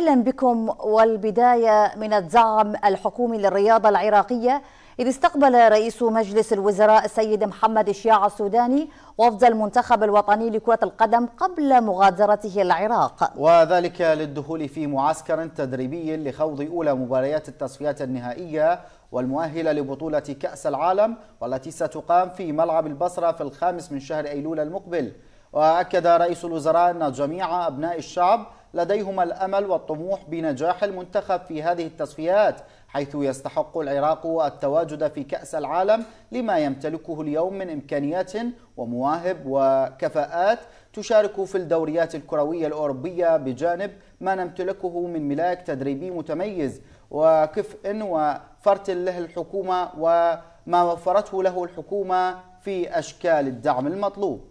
أهلا بكم والبداية من الدعم الحكومي للرياضة العراقية إذ استقبل رئيس مجلس الوزراء السيد محمد الشياع السوداني وفد المنتخب الوطني لكرة القدم قبل مغادرته العراق وذلك للدخول في معسكر تدريبي لخوض أولى مباريات التصفيات النهائية والمؤهلة لبطولة كأس العالم والتي ستقام في ملعب البصرة في الخامس من شهر أيلول المقبل وأكد رئيس الوزراء أن جميع أبناء الشعب لديهم الأمل والطموح بنجاح المنتخب في هذه التصفيات حيث يستحق العراق التواجد في كأس العالم لما يمتلكه اليوم من إمكانيات ومواهب وكفاءات تشارك في الدوريات الكروية الأوروبية بجانب ما نمتلكه من ملاك تدريبي متميز وكفء وفرت له الحكومة وما وفرته له الحكومة في أشكال الدعم المطلوب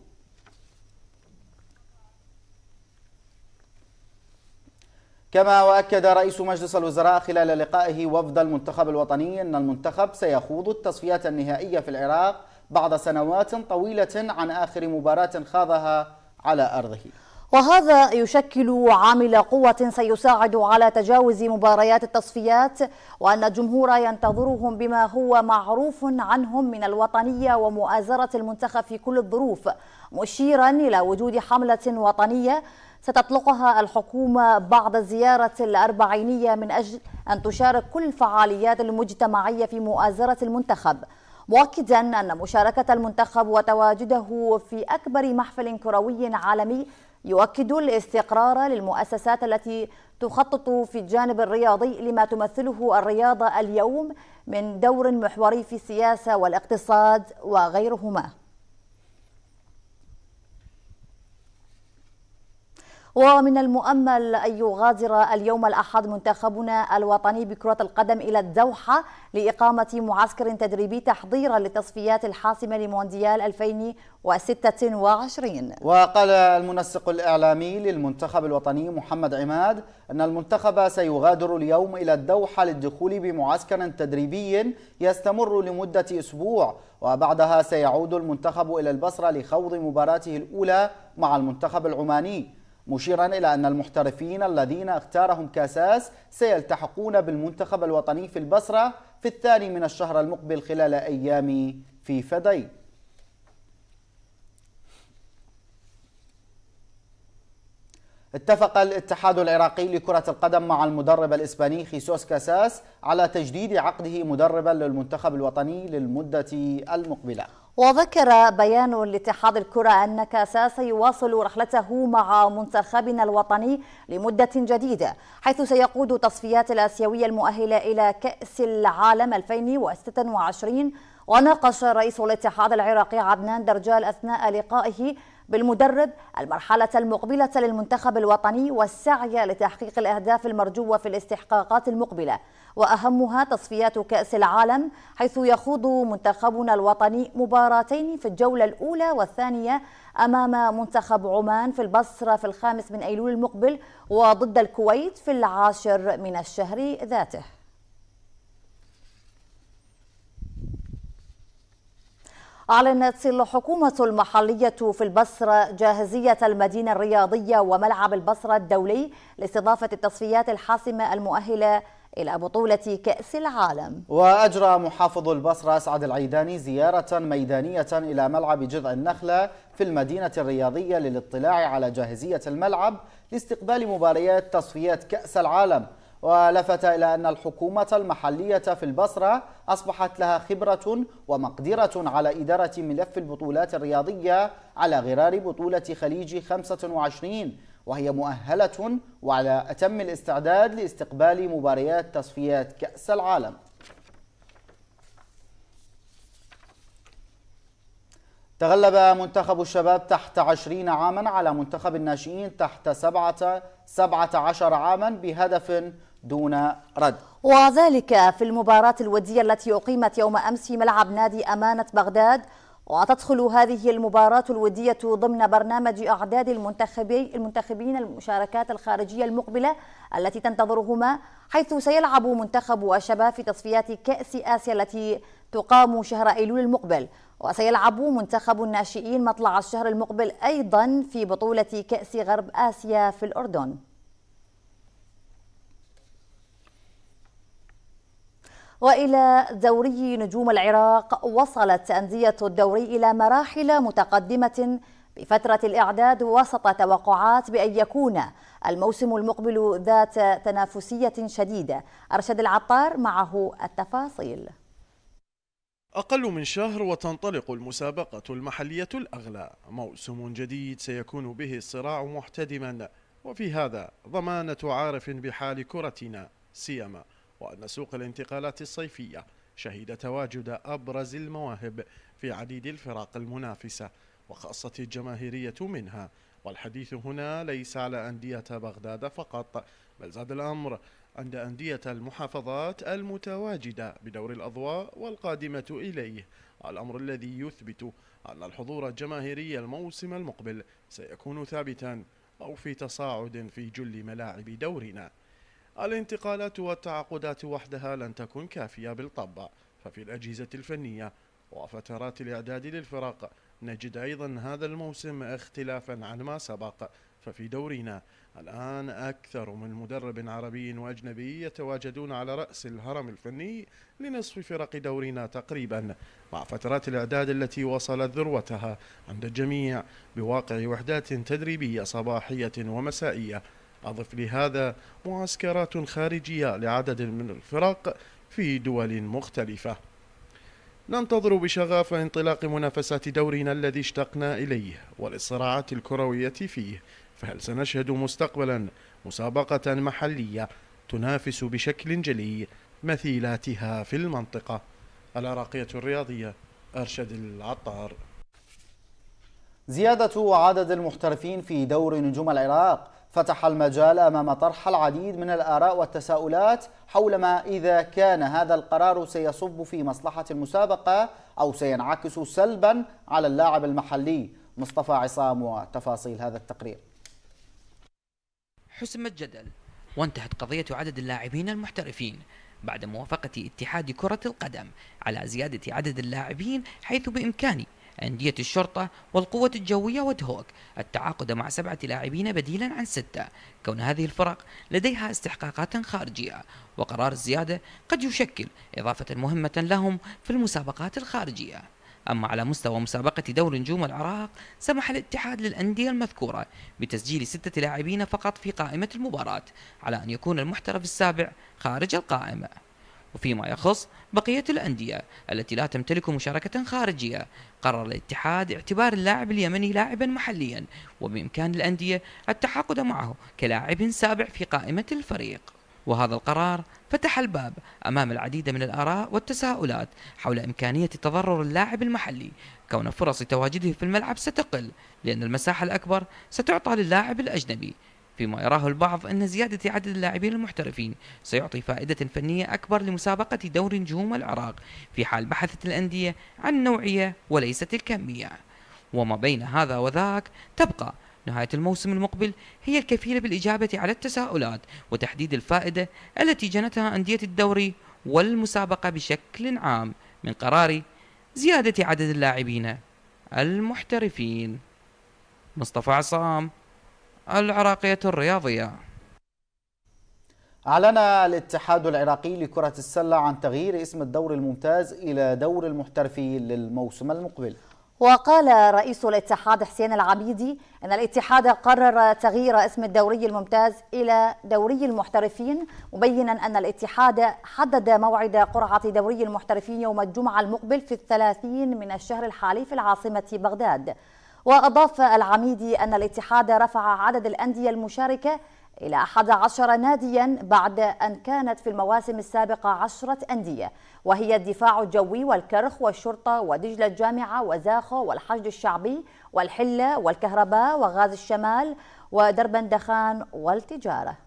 كما واكد رئيس مجلس الوزراء خلال لقائه وفد المنتخب الوطني ان المنتخب سيخوض التصفيات النهائيه في العراق بعد سنوات طويله عن اخر مباراه خاضها على ارضه وهذا يشكل عامل قوة سيساعد على تجاوز مباريات التصفيات وأن الجمهور ينتظرهم بما هو معروف عنهم من الوطنية ومؤازرة المنتخب في كل الظروف مشيرا إلى وجود حملة وطنية ستطلقها الحكومة بعد زيارة الأربعينية من أجل أن تشارك كل الفعاليات المجتمعية في مؤازرة المنتخب مؤكدا أن مشاركة المنتخب وتواجده في أكبر محفل كروي عالمي يؤكد الاستقرار للمؤسسات التي تخطط في الجانب الرياضي لما تمثله الرياضة اليوم من دور محوري في السياسة والاقتصاد وغيرهما ومن المؤمل أن يغادر اليوم الأحد منتخبنا الوطني بكرة القدم إلى الدوحة لإقامة معسكر تدريبي تحضيرا للتصفيات الحاسمة لمونديال 2026 وقال المنسق الإعلامي للمنتخب الوطني محمد عماد أن المنتخب سيغادر اليوم إلى الدوحة للدخول بمعسكر تدريبي يستمر لمدة أسبوع وبعدها سيعود المنتخب إلى البصرة لخوض مباراته الأولى مع المنتخب العماني مشيرا إلى أن المحترفين الذين اختارهم كاساس سيلتحقون بالمنتخب الوطني في البصرة في الثاني من الشهر المقبل خلال أيام في فدي اتفق الاتحاد العراقي لكرة القدم مع المدرب الإسباني خيسوس كاساس على تجديد عقده مدربا للمنتخب الوطني للمدة المقبلة وذكر بيان لاتحاد الكرة أن كاسا سيواصل رحلته مع منتخبنا الوطني لمدة جديدة حيث سيقود تصفيات الآسيوية المؤهلة إلى كأس العالم 2026 وناقش رئيس الاتحاد العراقي عدنان درجال أثناء لقائه بالمدرب المرحلة المقبلة للمنتخب الوطني والسعي لتحقيق الأهداف المرجوة في الاستحقاقات المقبلة وأهمها تصفيات كأس العالم حيث يخوض منتخبنا الوطني مباراتين في الجولة الأولى والثانية أمام منتخب عمان في البصرة في الخامس من أيلول المقبل وضد الكويت في العاشر من الشهر ذاته أعلنت الحكومة المحلية في البصرة جاهزية المدينة الرياضية وملعب البصرة الدولي لاستضافة التصفيات الحاسمة المؤهلة إلى بطولة كأس العالم وأجرى محافظ البصرة أسعد العيداني زيارة ميدانية إلى ملعب جذع النخلة في المدينة الرياضية للاطلاع على جاهزية الملعب لاستقبال مباريات تصفيات كأس العالم ولفت إلى أن الحكومة المحلية في البصرة أصبحت لها خبرة ومقدرة على إدارة ملف البطولات الرياضية على غرار بطولة خليج 25 وهي مؤهلة وعلى أتم الاستعداد لاستقبال مباريات تصفيات كأس العالم تغلب منتخب الشباب تحت 20 عاما على منتخب الناشئين تحت 17 عاما بهدف دون رد وذلك في المباراة الودية التي أقيمت يوم أمس في ملعب نادي أمانة بغداد وتدخل هذه المباراة الودية ضمن برنامج أعداد المنتخبين المشاركات الخارجية المقبلة التي تنتظرهما حيث سيلعب منتخب الشباب في تصفيات كأس آسيا التي تقام شهر أيلول المقبل وسيلعب منتخب الناشئين مطلع الشهر المقبل أيضا في بطولة كأس غرب آسيا في الأردن وإلى دوري نجوم العراق وصلت أندية الدوري إلى مراحل متقدمة بفترة الإعداد وسط توقعات بأن يكون الموسم المقبل ذات تنافسية شديدة أرشد العطار معه التفاصيل أقل من شهر وتنطلق المسابقة المحلية الأغلى موسم جديد سيكون به الصراع محتدما وفي هذا ضمانة عارف بحال كرتنا سيما وأن سوق الانتقالات الصيفية شهد تواجد أبرز المواهب في عديد الفرق المنافسة وخاصة الجماهيرية منها والحديث هنا ليس على أندية بغداد فقط بل زاد الأمر عند أندية المحافظات المتواجدة بدور الأضواء والقادمة إليه الأمر الذي يثبت أن الحضور الجماهيري الموسم المقبل سيكون ثابتا أو في تصاعد في جل ملاعب دورنا الانتقالات والتعاقدات وحدها لن تكن كافية بالطبع ففي الأجهزة الفنية وفترات الإعداد للفرق نجد أيضا هذا الموسم اختلافا عن ما سبق ففي دورنا الآن أكثر من مدرب عربي وأجنبي يتواجدون على رأس الهرم الفني لنصف فرق دورنا تقريبا مع فترات الإعداد التي وصلت ذروتها عند الجميع بواقع وحدات تدريبية صباحية ومسائية أضف لهذا معسكرات خارجية لعدد من الفرق في دول مختلفة ننتظر بشغف انطلاق منافسات دورنا الذي اشتقنا إليه والصراعات الكروية فيه فهل سنشهد مستقبلا مسابقة محلية تنافس بشكل جلي مثيلاتها في المنطقة العراقية الرياضية أرشد العطار زيادة عدد المحترفين في دور نجوم العراق فتح المجال أمام طرح العديد من الآراء والتساؤلات حول ما إذا كان هذا القرار سيصب في مصلحة المسابقة أو سينعكس سلبا على اللاعب المحلي مصطفى عصام وتفاصيل هذا التقرير حسم الجدل وانتهت قضية عدد اللاعبين المحترفين بعد موافقة اتحاد كرة القدم على زيادة عدد اللاعبين حيث بإمكان أندية الشرطة والقوة الجوية ودهوك التعاقد مع سبعة لاعبين بديلا عن ستة كون هذه الفرق لديها استحقاقات خارجية وقرار الزيادة قد يشكل إضافة مهمة لهم في المسابقات الخارجية أما على مستوى مسابقة دور نجوم العراق سمح الاتحاد للأندية المذكورة بتسجيل ستة لاعبين فقط في قائمة المباراة على أن يكون المحترف السابع خارج القائمة وفيما يخص بقية الأندية التي لا تمتلك مشاركة خارجية قرر الاتحاد اعتبار اللاعب اليمني لاعبا محليا وبإمكان الأندية التعاقد معه كلاعب سابع في قائمة الفريق وهذا القرار فتح الباب أمام العديد من الآراء والتساؤلات حول إمكانية تضرر اللاعب المحلي كون فرص تواجده في الملعب ستقل لأن المساحة الأكبر ستعطى للاعب الأجنبي فيما يراه البعض أن زيادة عدد اللاعبين المحترفين سيعطي فائدة فنية أكبر لمسابقة دوري نجوم العراق في حال بحثت الأندية عن النوعية وليست الكمية وما بين هذا وذاك تبقى نهاية الموسم المقبل هي الكفيلة بالإجابة على التساؤلات وتحديد الفائدة التي جنتها أندية الدوري والمسابقة بشكل عام من قرار زيادة عدد اللاعبين المحترفين مصطفى عصام العراقية الرياضية أعلن الاتحاد العراقي لكرة السلة عن تغيير اسم الدور الممتاز إلى دور المحترفين للموسم المقبل وقال رئيس الاتحاد حسين العبيدي أن الاتحاد قرر تغيير اسم الدوري الممتاز إلى دوري المحترفين مبينا أن الاتحاد حدد موعد قرعة دوري المحترفين يوم الجمعة المقبل في الثلاثين من الشهر الحالي في العاصمة بغداد وأضاف العميدي أن الاتحاد رفع عدد الأندية المشاركة إلى 11 ناديا بعد أن كانت في المواسم السابقة 10 أندية وهي الدفاع الجوي والكرخ والشرطة ودجلة الجامعة وزاخو والحشد الشعبي والحلة والكهرباء وغاز الشمال ودربندخان والتجارة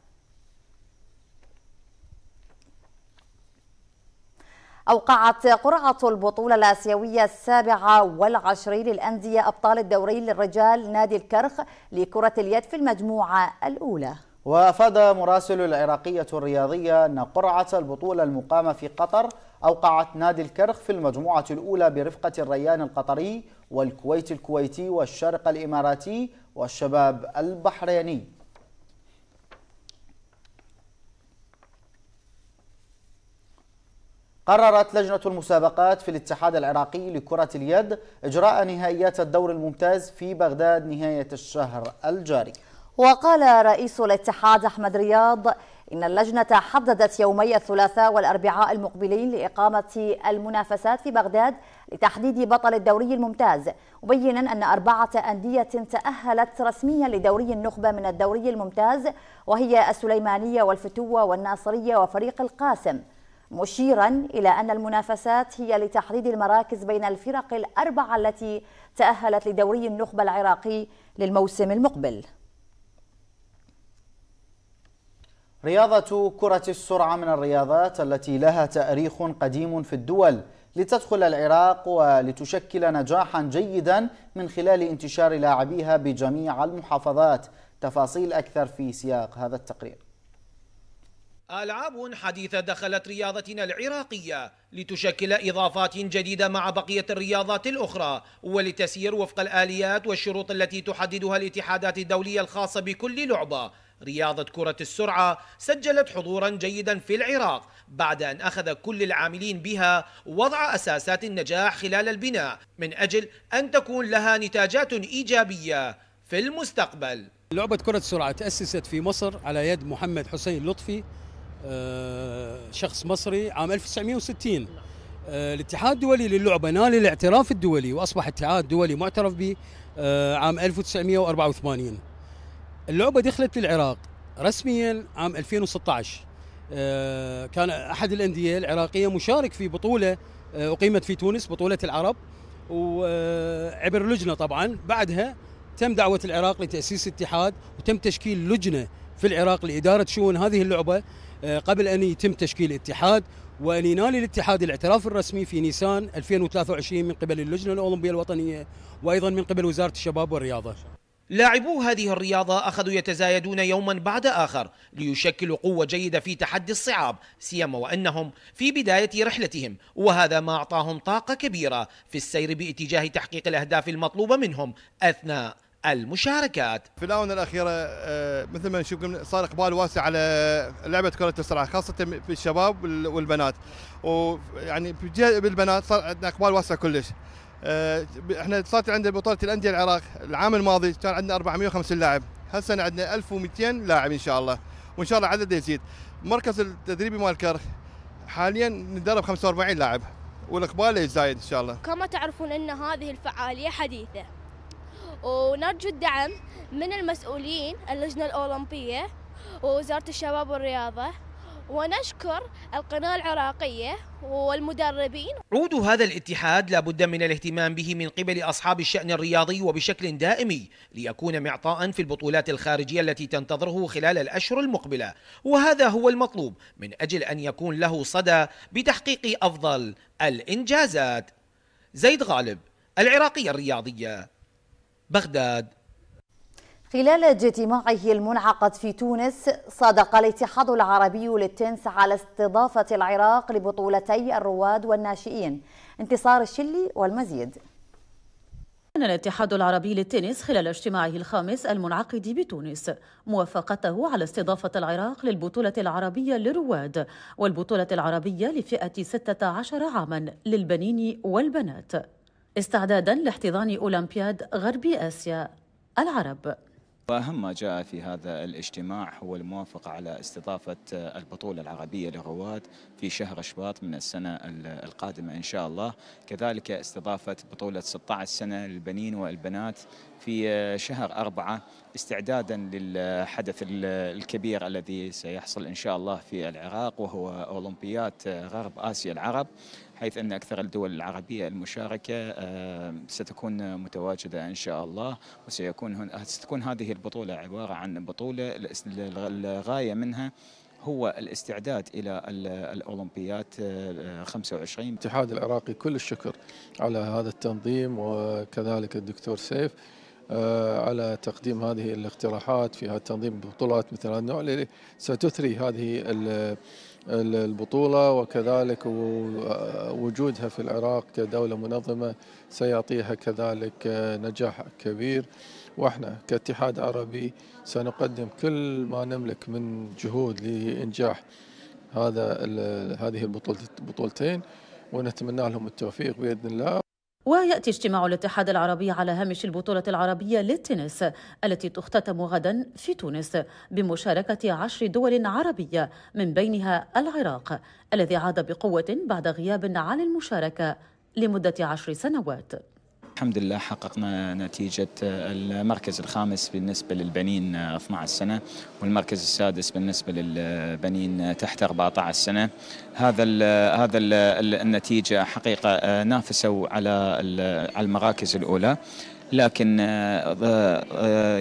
أوقعت قرعة البطولة الآسيوية السابعة والعشرين للأندية أبطال الدوري للرجال نادي الكرخ لكرة اليد في المجموعة الأولى وأفاد مراسل العراقية الرياضية أن قرعة البطولة المقامة في قطر أوقعت نادي الكرخ في المجموعة الأولى برفقة الريان القطري والكويت الكويتي والشرق الإماراتي والشباب البحريني قررت لجنة المسابقات في الاتحاد العراقي لكرة اليد إجراء نهائيات الدور الممتاز في بغداد نهاية الشهر الجاري وقال رئيس الاتحاد أحمد رياض إن اللجنة حددت يومي الثلاثاء والأربعاء المقبلين لإقامة المنافسات في بغداد لتحديد بطل الدوري الممتاز مبينا أن أربعة أندية تأهلت رسميا لدوري النخبة من الدوري الممتاز وهي السليمانية والفتوة والناصرية وفريق القاسم مشيرا إلى أن المنافسات هي لتحديد المراكز بين الفرق الأربعة التي تأهلت لدوري النخبة العراقي للموسم المقبل رياضة كرة السرعة من الرياضات التي لها تاريخ قديم في الدول لتدخل العراق ولتشكل نجاحا جيدا من خلال انتشار لاعبيها بجميع المحافظات تفاصيل أكثر في سياق هذا التقرير العاب حديثه دخلت رياضتنا العراقيه لتشكل اضافات جديده مع بقيه الرياضات الاخرى ولتسير وفق الاليات والشروط التي تحددها الاتحادات الدوليه الخاصه بكل لعبه رياضة كرة السرعة سجلت حضورا جيدا في العراق بعد أن أخذ كل العاملين بها وضع أساسات النجاح خلال البناء من أجل أن تكون لها نتاجات إيجابية في المستقبل لعبة كرة السرعة تأسست في مصر على يد محمد حسين لطفي آه، شخص مصري عام 1960 آه، الاتحاد الدولي للعبة نال الاعتراف الدولي وأصبح اتحاد دولي معترف به آه، عام 1984 اللعبة دخلت للعراق رسميا عام 2016 كان أحد الأندية العراقية مشارك في بطولة أقيمت في تونس بطولة العرب وعبر لجنة طبعا بعدها تم دعوة العراق لتأسيس اتحاد وتم تشكيل لجنة في العراق لإدارة شؤون هذه اللعبة آه، قبل أن يتم تشكيل الاتحاد وأن ينال الاتحاد الاعتراف الرسمي في نيسان 2023 من قبل اللجنة الأولمبية الوطنية وأيضا من قبل وزارة الشباب والرياضة لاعبو هذه الرياضة أخذوا يتزايدون يوما بعد آخر ليشكلوا قوة جيدة في تحدي الصعاب سيما وأنهم في بداية رحلتهم وهذا ما أعطاهم طاقة كبيرة في السير باتجاه تحقيق الأهداف المطلوبة منهم أثناء المشاركات في الآونة الأخيرة آه، مثل ما نشوف صار إقبال واسع على لعبة كرة السلة خاصة في الشباب والبنات ويعني بالبنات صار عندنا إقبال واسع كلش آه، احنا صارت عندنا بطولة الأندية العراق العام الماضي كان عندنا 450 لاعب هسه عندنا 1200 لاعب إن شاء الله وإن شاء الله عدد يزيد مركز التدريبي مال الكرخ حاليا ندرب 45 لاعب والإقبال يزايد إن شاء الله كما تعرفون أن هذه الفعالية حديثة ونرجو الدعم من المسؤولين اللجنة الأولمبية ووزارة الشباب والرياضة ونشكر القناة العراقية والمدربين عود هذا الاتحاد لابد من الاهتمام به من قبل أصحاب الشأن الرياضي وبشكل دائم ليكون معطاء في البطولات الخارجية التي تنتظره خلال الأشهر المقبلة وهذا هو المطلوب من أجل أن يكون له صدى بتحقيق أفضل الإنجازات زيد غالب العراقية الرياضية بغداد خلال اجتماعه المنعقد في تونس صادق الاتحاد العربي للتنس على استضافة العراق لبطولتي الرواد والناشئين انتصار الشلي والمزيد كان الاتحاد العربي للتنس خلال اجتماعه الخامس المنعقد بتونس موافقته على استضافة العراق للبطولة العربية للرواد والبطولة العربية لفئة 16 عاما للبنين والبنات استعدادا لاحتضان أولمبياد غربي آسيا العرب وأهم ما جاء في هذا الاجتماع هو الموافقة على استضافة البطولة العربية للرواد في شهر شباط من السنة القادمة إن شاء الله كذلك استضافة بطولة 16 سنة للبنين والبنات في شهر أربعة استعدادا للحدث الكبير الذي سيحصل إن شاء الله في العراق وهو أولمبياد غرب آسيا العرب حيث أن أكثر الدول العربية المشاركة آه، ستكون متواجدة إن شاء الله وسيكون هن... ستكون هذه البطولة عبارة عن بطولة الغاية منها هو الاستعداد الى الاولمبيات 25 آه، الاتحاد العراقي كل الشكر على هذا التنظيم وكذلك الدكتور سيف آه، على تقديم هذه الاقتراحات في تنظيم بطولات مثل هذا النوع ستثري هذه البطولة وكذلك وجودها في العراق كدولة منظمة سيعطيها كذلك نجاح كبير واحنا كاتحاد عربي سنقدم كل ما نملك من جهود لإنجاح هذا هذه البطولتين ونتمنى لهم التوفيق بإذن الله وياتي اجتماع الاتحاد العربي على هامش البطوله العربيه للتنس التي تختتم غدا في تونس بمشاركه عشر دول عربيه من بينها العراق الذي عاد بقوه بعد غياب عن المشاركه لمده عشر سنوات الحمد لله حققنا نتيجة المركز الخامس بالنسبة للبنين 12 سنة والمركز السادس بالنسبة للبنين تحت 14 سنة هذا الـ هذا الـ النتيجة حقيقة نافسوا على على المراكز الأولى لكن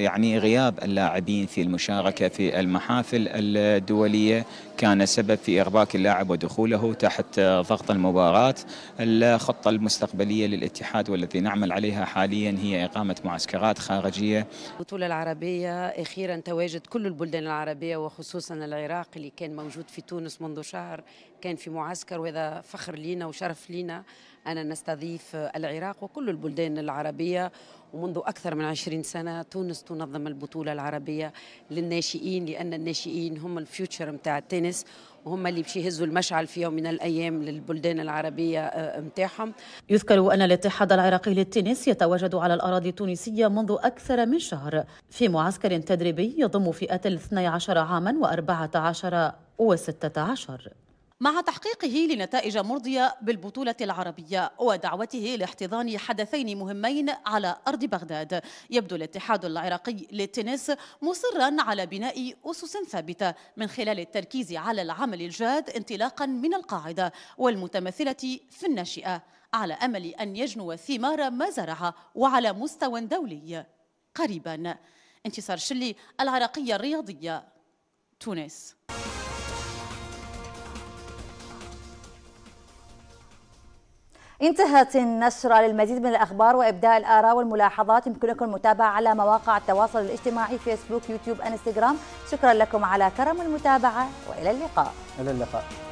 يعني غياب اللاعبين في المشاركة في المحافل الدولية كان سبب في إغباك اللاعب ودخوله تحت ضغط المباراة الخطة المستقبلية للاتحاد والتي نعمل عليها حاليا هي إقامة معسكرات خارجية البطولة العربية أخيرا تواجد كل البلدان العربية وخصوصا العراق اللي كان موجود في تونس منذ شهر كان في معسكر وهذا فخر لينا وشرف لينا أنا نستضيف العراق وكل البلدان العربية ومنذ أكثر من عشرين سنة تونس تنظم البطولة العربية للناشئين لأن الناشئين هم الفيوتشر متاع التنس وهم اللي بشي يهزوا المشعل في يوم من الايام للبلدان العربيه آه، متاعهم يذكر ان الاتحاد العراقي للتنس يتواجد على الاراضي التونسيه منذ اكثر من شهر في معسكر تدريبي يضم فئات 12 عاما و14 و16 مع تحقيقه لنتائج مرضية بالبطولة العربية ودعوته لاحتضان حدثين مهمين على أرض بغداد يبدو الاتحاد العراقي للتنس مصرا على بناء أسس ثابتة من خلال التركيز على العمل الجاد انطلاقا من القاعدة والمتمثلة في الناشئة على أمل أن يجنو ثمار ما زرع وعلى مستوى دولي قريبا انتصار شلي العراقية الرياضية تونس انتهت النشرة للمزيد من الأخبار وإبداء الآراء والملاحظات يمكنكم المتابعة على مواقع التواصل الاجتماعي فيسبوك يوتيوب انستغرام شكرا لكم على كرم المتابعة وإلى اللقاء إلى اللقاء